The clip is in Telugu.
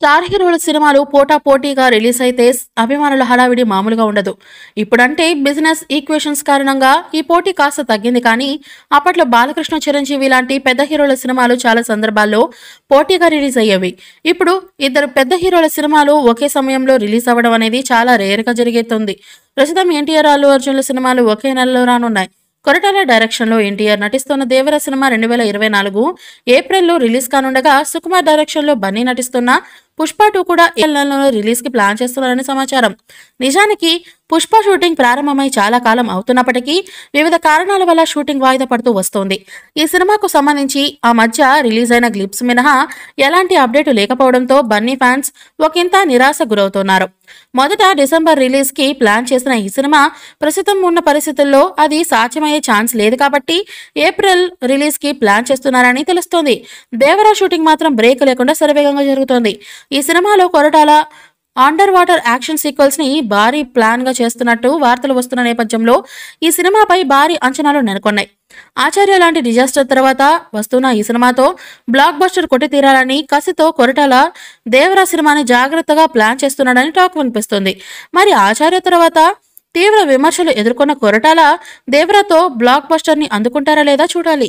స్టార్ హీరోల సినిమాలు పోటా పోటీగా రిలీజ్ అయితే అభిమానుల హడావిడి మామూలుగా ఉండదు ఇప్పుడంటే బిజినెస్ ఈక్వేషన్స్ కారణంగా ఈ పోటీ కాస్త తగ్గింది కానీ అప్పట్లో బాలకృష్ణ చిరంజీవి లాంటి పెద్ద హీరోల సినిమాలు చాలా సందర్భాల్లో పోటీగా రిలీజ్ అయ్యేవి ఇప్పుడు ఇద్దరు పెద్ద హీరోల సినిమాలు ఒకే సమయంలో రిలీజ్ అవ్వడం అనేది చాలా రేరుగా జరిగేతుంది ప్రస్తుతం ఎన్టీఆర్ అల్లు అర్జున్ల సినిమాలు ఒకే నెలలో రానున్నాయి కొరటాల డైరెక్షన్లో ఎన్టీఆర్ నటిస్తున్న దేవర సినిమా రెండు వేల ఇరవై నాలుగు ఏప్రిల్లో రిలీజ్ కానుండగా సుకుమార్ డైరెక్షన్లో బన్నీ నటిస్తున్న పుష్ప టూ కూడా ఏ నెలలో కి ప్లాన్ చేస్తున్నారని సమాచారం నిజానికి పుష్ప షూటింగ్ ప్రారంభమై చాలా కాలం అవుతున్నప్పటికీ వివిధ కారణాల వల్ల షూటింగ్ వాయిదా పడుతూ వస్తోంది ఈ సినిమాకు సంబంధించి ఆ మధ్య రిలీజ్ అయిన గ్లిప్స్ మినహా ఎలాంటి అప్డేట్ లేకపోవడంతో బన్నీ ఫ్యాన్స్ ఒకంత నిరాశ గురవుతున్నారు మొదట డిసెంబర్ రిలీజ్ కి ప్లాన్ చేసిన ఈ సినిమా ప్రస్తుతం ఉన్న పరిస్థితుల్లో అది సాధ్యమయ్యే ఛాన్స్ లేదు కాబట్టి ఏప్రిల్ రిలీజ్ కి ప్లాన్ చేస్తున్నారని తెలుస్తోంది దేవరా షూటింగ్ మాత్రం బ్రేక్ లేకుండా శరవేగంగా జరుగుతోంది ఈ సినిమాలో Koratala under water action sequels ని భారీ ప్లాన్ గా చేస్తున్నట్టు వార్తలు వస్తున్న నేపథ్యంలో ఈ సినిమాపై భారీ అంచనాలు నెలకొన్నాయి ఆచార్య లాంటి డిజాస్టర్ తర్వాత వస్తున్న ఈ సినిమాతో బ్లాక్ బస్టర్ కొట్టి తీరాలని కసితో కొరటాల దేవరా సినిమాని జాగ్రత్తగా ప్లాన్ చేస్తున్నాడని టాక్ వినిపిస్తుంది మరి ఆచార్య తర్వాత తీవ్ర విమర్శలు ఎదుర్కొన్న కొరటాల దేవరాతో బ్లాక్ ని అందుకుంటారా లేదా చూడాలి